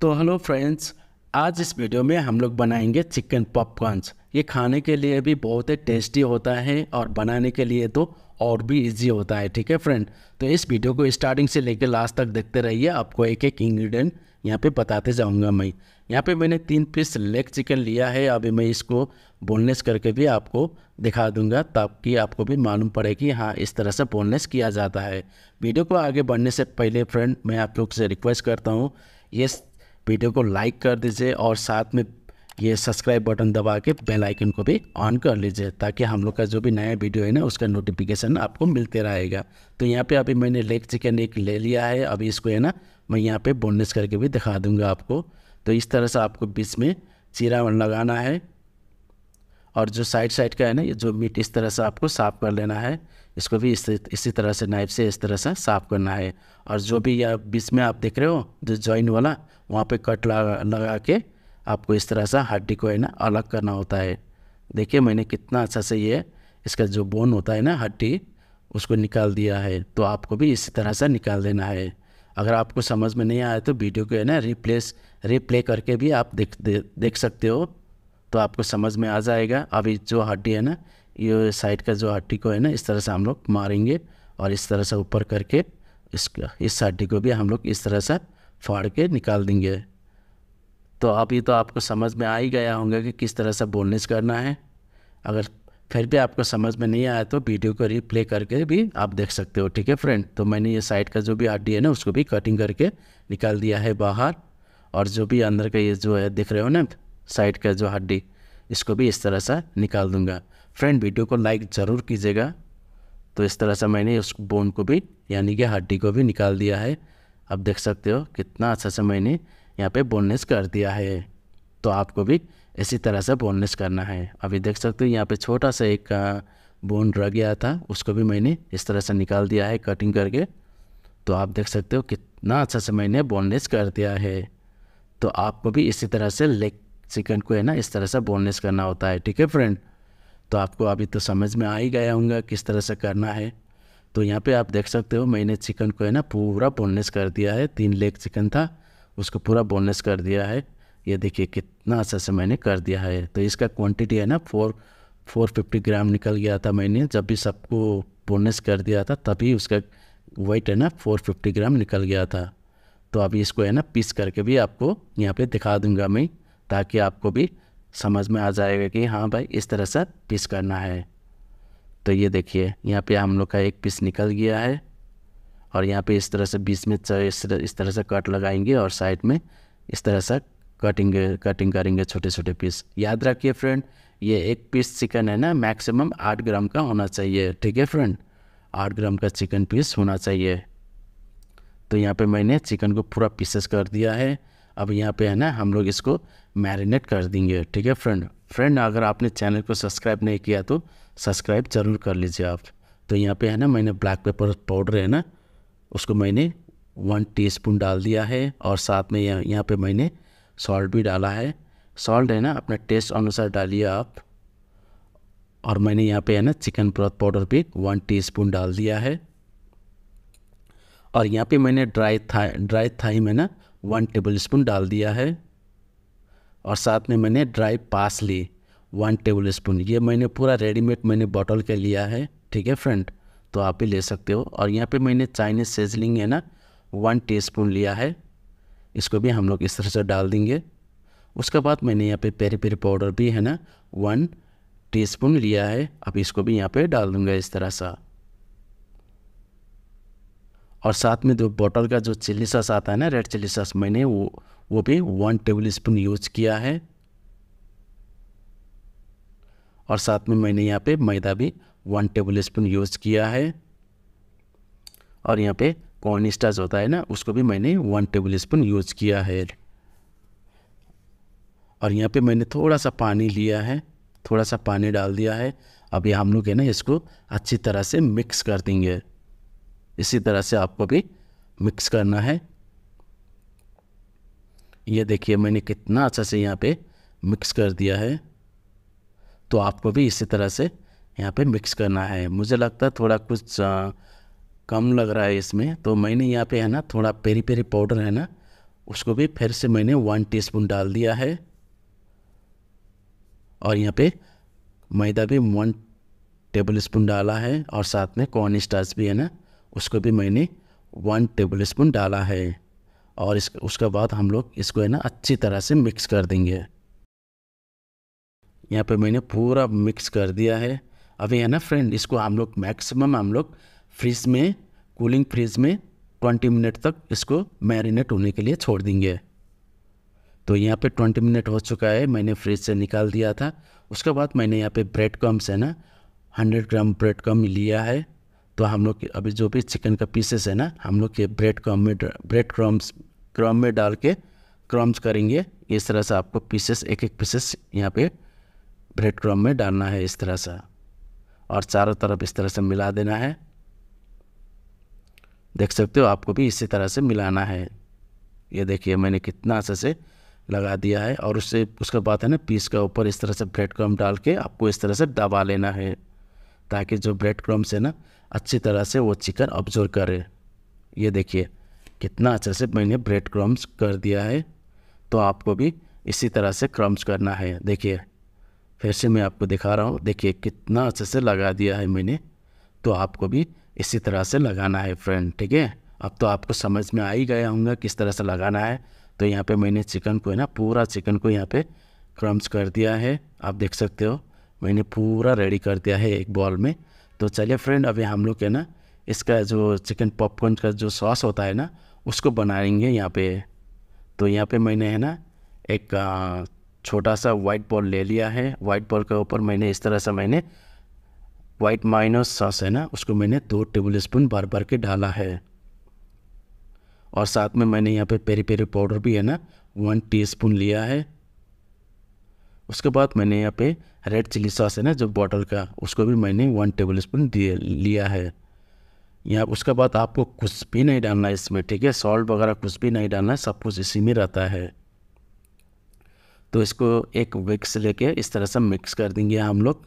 तो hello friends आज इस वीडियो में हम लोग बनाएंगे चिकन पॉपकॉर्न्स ये खाने के लिए भी बहुत ही टेस्टी होता है और बनाने के लिए तो और भी इजी होता है ठीक है फ्रेंड तो इस वीडियो को स्टार्टिंग से लेकर लास्ट तक देखते रहिए आपको एक एक इंग्रेडिएंट यहाँ पे बताते जाऊँगा मैं यहाँ पे मैंने तीन पीस लेग चिकन लिया है अभी मैं इसको बोनलेस करके भी आपको दिखा दूंगा ताकि आपको भी मालूम पड़े कि हाँ इस तरह से बोनलेस किया जाता है वीडियो को आगे बढ़ने से पहले फ्रेंड मैं आप लोग से रिक्वेस्ट करता हूँ ये वीडियो को लाइक कर दीजिए और साथ में ये सब्सक्राइब बटन दबा के बेल आइकन को भी ऑन कर लीजिए ताकि हम लोग का जो भी नया वीडियो है ना उसका नोटिफिकेशन आपको मिलते रहेगा तो यहाँ पे अभी मैंने लेग चिकन एक ले लिया है अभी इसको है ना मैं यहाँ पे बोनलेस करके भी दिखा दूंगा आपको तो इस तरह से आपको बीच में चीरा लगाना है और जो साइड साइड का है ना ये जो मीट इस तरह से आपको साफ़ कर लेना है इसको भी इस इसी तरह से नाइफ से इस तरह से साफ़ करना है और जो भी यह बीच में आप देख रहे हो जो जॉइन वाला वहाँ पे कट लगा लगा के आपको इस तरह से हड्डी को है ना अलग करना होता है देखिए मैंने कितना अच्छा से ये इसका जो बोन होता है ना हड्डी उसको निकाल दिया है तो आपको भी इसी तरह से निकाल देना है अगर आपको समझ में नहीं आया तो वीडियो को है ना रिप्लेस रिप्ले करके भी आप देख दे, देख सकते हो तो आपको समझ में आ जाएगा अभी जो हड्डी है ना ये साइड का जो हड्डी को है ना इस तरह से हम लोग मारेंगे और इस तरह से ऊपर करके इसका इस हड्डी को भी हम लोग इस तरह से फाड़ के निकाल देंगे तो आप ये तो आपको समझ में आ ही गया होंगे कि किस तरह से बोनलेस करना है अगर फिर भी आपको समझ में नहीं आया तो वीडियो को रिप्ले करके भी आप देख सकते हो ठीक है फ्रेंड तो मैंने ये साइड का जो भी हड्डी है ना उसको भी कटिंग करके निकाल दिया है बाहर और जो भी अंदर का ये जो है दिख रहे हो ना साइड का जो हड्डी इसको भी इस तरह से निकाल दूंगा फ्रेंड वीडियो को लाइक ज़रूर कीजिएगा तो इस तरह से मैंने उस बोन को भी यानी कि हड्डी को भी निकाल दिया है आप देख सकते हो कितना अच्छा से मैंने यहाँ पे बोननेस कर दिया है तो आपको भी इसी तरह से बोननेस करना है अभी देख सकते हो यहाँ पे छोटा सा एक बोन रह गया था उसको भी मैंने इस तरह से निकाल दिया है कटिंग करके तो आप देख सकते हो कितना अच्छा से मैंने बोनलेस कर दिया है तो आपको भी इसी तरह से लेग चिकन को है ना इस तरह से बोनलेस करना होता है ठीक है फ्रेंड तो आपको अभी तो समझ में आ ही गया होंगे किस तरह से करना है तो यहाँ पे आप देख सकते हो मैंने चिकन को है ना पूरा बोनलेस कर दिया है तीन लेग चिकन था उसको पूरा बोनलेस कर दिया है ये देखिए कितना अच्छा से मैंने कर दिया है तो इसका क्वांटिटी है ना फोर फोर फिफ्टी ग्राम निकल गया था मैंने जब भी सबको बोनलेस कर दिया था तभी उसका वेट है ना फोर फिफ्टी ग्राम निकल गया था तो अभी इसको है ना पीस करके भी आपको यहाँ पे दिखा दूंगा मैं ताकि आपको भी समझ में आ जाएगा कि हाँ भाई इस तरह से पीस करना है तो ये देखिए यहाँ पे हम लोग का एक पीस निकल गया है और यहाँ पे इस तरह से बीच में इस तरह से कट लगाएंगे और साइड में इस तरह से कटिंग कटिंग करेंगे छोटे छोटे पीस याद रखिए फ्रेंड ये एक पीस चिकन है ना मैक्सिमम आठ ग्राम का होना चाहिए ठीक है फ्रेंड आठ ग्राम का चिकन पीस होना चाहिए तो यहाँ पे मैंने चिकन को पूरा पीसेस कर दिया है अब यहाँ पे है ना हम लोग इसको मैरिनेट कर देंगे ठीक है फ्रेंड फ्रेंड अगर आपने चैनल को सब्सक्राइब नहीं किया तो सब्सक्राइब जरूर कर लीजिए आप तो यहाँ पे है ना मैंने ब्लैक पेपर पाउडर है ना उसको मैंने वन टीस्पून डाल दिया है और साथ में यह, यहाँ पे मैंने सॉल्ट भी डाला है सॉल्ट है ना अपने टेस्ट अनुसार डालिए आप और मैंने यहाँ पे है ना चिकन ब्रॉथ पाउडर भी वन टीस्पून डाल दिया है और यहाँ पे मैंने ड्राई था ड्राई थाई में ना वन टेबल स्पून डाल दिया है और साथ में मैंने dry parsley one tablespoon ये मैंने पूरा रेडीमेड मैंने बॉटल का लिया है ठीक है फ्रेंड तो आप भी ले सकते हो और यहाँ पे मैंने चाइनीज सेजलिंग है ना वन टीस्पून लिया है इसको भी हम लोग इस तरह से डाल देंगे उसके बाद मैंने यहाँ पे पेरी पेरी पाउडर भी है ना वन टीस्पून लिया है अब इसको भी यहाँ पे डाल दूँगा इस तरह सा और साथ में जो बॉटल का जो चिल्ली सॉस आता है ना रेड चिल्ली सॉस मैंने वो वो भी वन टेबल स्पून यूज किया है और साथ में मैंने यहाँ पे मैदा भी वन टेबल स्पून यूज़ किया है और यहाँ पे कॉर्न स्टार्च होता है ना उसको भी मैंने वन टेबल स्पून यूज़ किया है और यहाँ पे मैंने थोड़ा सा पानी लिया है थोड़ा सा पानी डाल दिया है अभी हम लोग है ना इसको अच्छी तरह से मिक्स कर देंगे इसी तरह से आपको भी मिक्स करना है ये देखिए मैंने कितना अच्छा से यहाँ पे मिक्स कर दिया है तो आपको भी इसी तरह से यहाँ पे मिक्स करना है मुझे लगता है थोड़ा कुछ आ, कम लग रहा है इसमें तो मैंने यहाँ पे है ना थोड़ा पेरी पेरी पाउडर है ना उसको भी फिर से मैंने वन टीस्पून डाल दिया है और यहाँ पे मैदा भी वन टेबल स्पून डाला है और साथ में कॉर्न स्टार्च भी है ना उसको भी मैंने वन टेबल स्पून डाला है और इस उसके बाद हम लोग इसको है ना अच्छी तरह से मिक्स कर देंगे यहाँ पे मैंने पूरा मिक्स कर दिया है अभी है ना फ्रेंड इसको हम लोग मैक्सिमम हम लोग फ्रिज में कूलिंग फ्रिज में ट्वेंटी मिनट तक इसको मैरिनेट होने के लिए छोड़ देंगे तो यहाँ पे ट्वेंटी मिनट हो चुका है मैंने फ्रिज से निकाल दिया था उसके बाद मैंने यहाँ पे ब्रेड कम्स है ना हंड्रेड ग्राम ब्रेड कम लिया है तो हम लोग अभी जो भी चिकन का पीसेस है ना हम लोग ये ब्रेड क्रम में ब्रेड क्रम्स क्रम में डाल के क्रम्स करेंगे इस तरह से आपको पीसेस एक एक पीसेस यहाँ पे ब्रेड क्रम में डालना है इस तरह से और चारों तरफ इस तरह से मिला देना है देख सकते हो आपको भी इसी तरह से मिलाना है ये देखिए मैंने कितना अच्छे से लगा दिया है और उससे उसके बाद है ना पीस के ऊपर इस तरह से ब्रेड क्रम डाल के आपको इस तरह से दबा लेना है ताकि जो ब्रेड क्रम से ना अच्छी तरह से वो चिकन ऑब्जर्व करे ये देखिए कितना अच्छे से मैंने ब्रेड क्रम्स कर दिया है तो आपको भी इसी तरह से क्रम्स करना है देखिए फिर से मैं आपको दिखा रहा हूँ देखिए कितना अच्छे से लगा दिया है मैंने तो आपको भी इसी तरह से लगाना है फ्रेंड ठीक है अब तो आपको समझ में आ ही गया होगा किस तरह से लगाना है तो यहाँ पे मैंने चिकन को है ना पूरा चिकन को यहाँ पे क्रम्स कर दिया है आप देख सकते हो मैंने पूरा रेडी कर दिया है एक बॉल में तो चलिए फ्रेंड अभी हम लोग है ना इसका जो चिकन पॉपकॉर्न का जो सॉस होता है ना उसको बनाएंगे यहाँ पे तो यहाँ पे मैंने है ना एक छोटा सा वाइट बॉल ले लिया है वाइट बॉल के ऊपर मैंने इस तरह से मैंने वाइट माइनस सॉस है ना उसको मैंने दो टेबल स्पून भर भर के डाला है और साथ में मैंने यहाँ पे पेरी पेरी पाउडर भी है ना वन टीस्पून लिया है उसके बाद मैंने यहाँ पे रेड चिली सॉस है ना जो बॉटल का उसको भी मैंने वन टेबल स्पून दिया लिया है यहाँ उसके बाद आपको कुछ भी नहीं डालना है इसमें ठीक है सॉल्ट वगैरह कुछ भी नहीं डालना है सब कुछ इसी में रहता है तो इसको एक विक्स लेके इस तरह से मिक्स कर देंगे हम लोग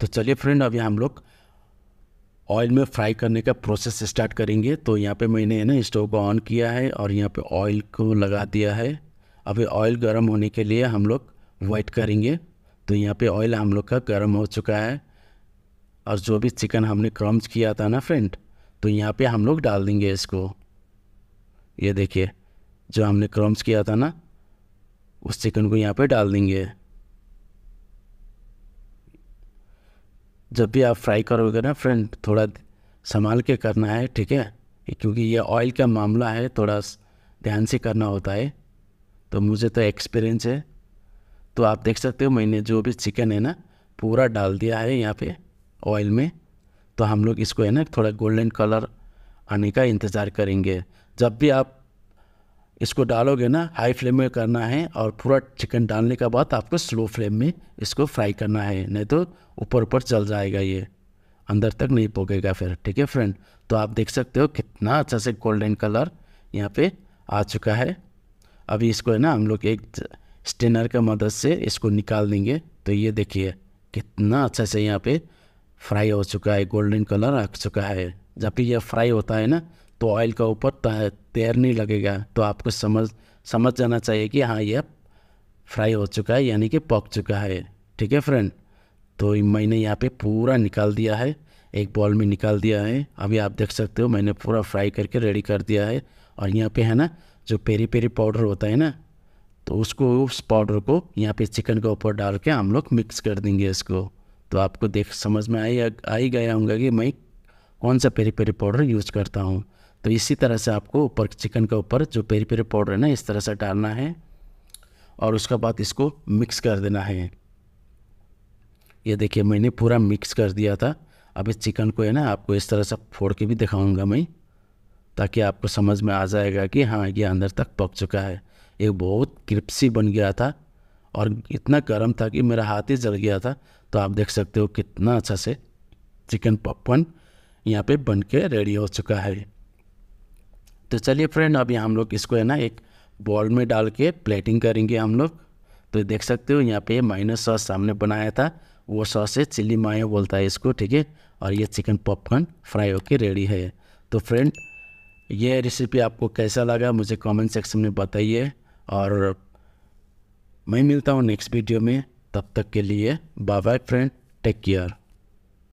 तो चलिए फ्रेंड अभी हम लोग ऑयल में फ्राई करने का प्रोसेस स्टार्ट करेंगे तो यहाँ पे मैंने ना स्टोव को ऑन किया है और यहाँ पे ऑयल को लगा दिया है अभी ऑयल गर्म होने के लिए हम लोग वेट करेंगे तो यहाँ पे ऑयल हम लोग का गर्म हो चुका है और जो भी चिकन हमने क्रम्स किया था ना फ्रेंड तो यहाँ पे हम लोग डाल देंगे इसको ये देखिए जो हमने क्रम्स किया था ना उस चिकन को यहाँ पे डाल देंगे जब भी आप फ्राई करोगे ना फ्रेंड थोड़ा संभाल के करना है ठीक है क्योंकि ये ऑयल का मामला है थोड़ा ध्यान से करना होता है तो मुझे तो एक्सपीरियंस है तो आप देख सकते हो मैंने जो भी चिकन है ना पूरा डाल दिया है यहाँ पे ऑयल में तो हम लोग इसको है ना थोड़ा गोल्डन कलर आने का इंतज़ार करेंगे जब भी आप इसको डालोगे ना हाई फ्लेम में करना है और पूरा चिकन डालने के बाद आपको स्लो फ्लेम में इसको फ्राई करना है नहीं तो ऊपर ऊपर चल जाएगा ये अंदर तक नहीं पोगेगा फिर ठीक है फ्रेंड तो आप देख सकते हो कितना अच्छा से गोल्डन कलर यहाँ पे आ चुका है अभी इसको है ना हम लोग एक स्टेनर के मदद से इसको निकाल देंगे तो ये देखिए कितना अच्छा से यहाँ पे फ्राई हो चुका है गोल्डन कलर आ चुका है जब भी यह फ्राई होता है ना तो ऑयल का ऊपर तैरने लगेगा तो आपको समझ समझ जाना चाहिए कि हाँ ये फ्राई हो चुका है यानी कि पक चुका है ठीक है फ्रेंड तो मैंने यहाँ पे पूरा निकाल दिया है एक बॉल में निकाल दिया है अभी आप देख सकते हो मैंने पूरा फ्राई करके रेडी कर दिया है और यहाँ पे है ना जो पेरी पेरी पाउडर होता है ना तो उसको उस पाउडर को यहाँ पे चिकन के ऊपर डाल के हम लोग मिक्स कर देंगे इसको तो आपको देख समझ में आई आ ही गया होंगे कि मैं कौन सा पेरी पेरी पाउडर यूज़ करता हूँ तो इसी तरह से आपको ऊपर चिकन के ऊपर जो पेरी पेरी पाउडर है ना इस तरह से डालना है और उसके बाद इसको मिक्स कर देना है ये देखिए मैंने पूरा मिक्स कर दिया था अब इस चिकन को है ना आपको इस तरह से फोड़ के भी दिखाऊंगा मैं ताकि आपको समझ में आ जाएगा कि हाँ ये अंदर तक पक चुका है ये बहुत क्रिप्सी बन गया था और इतना गर्म था कि मेरा हाथ ही जल गया था तो आप देख सकते हो कितना अच्छा से चिकन पॉपकॉर्न यहाँ पे बन के रेडी हो चुका है तो चलिए फ्रेंड अभी हम लोग इसको है ना एक बॉल में डाल के प्लेटिंग करेंगे हम लोग तो देख सकते हो यहाँ पे माइनस सॉस सामने बनाया था वो सॉस है चिल्ली मायो बोलता है इसको ठीक है और ये चिकन पॉपकॉर्न फ्राई होके रेडी है तो फ्रेंड ये रेसिपी आपको कैसा लगा मुझे कमेंट सेक्शन में बताइए और मैं मिलता हूँ नेक्स्ट वीडियो में तब तक के लिए bye bye friend take care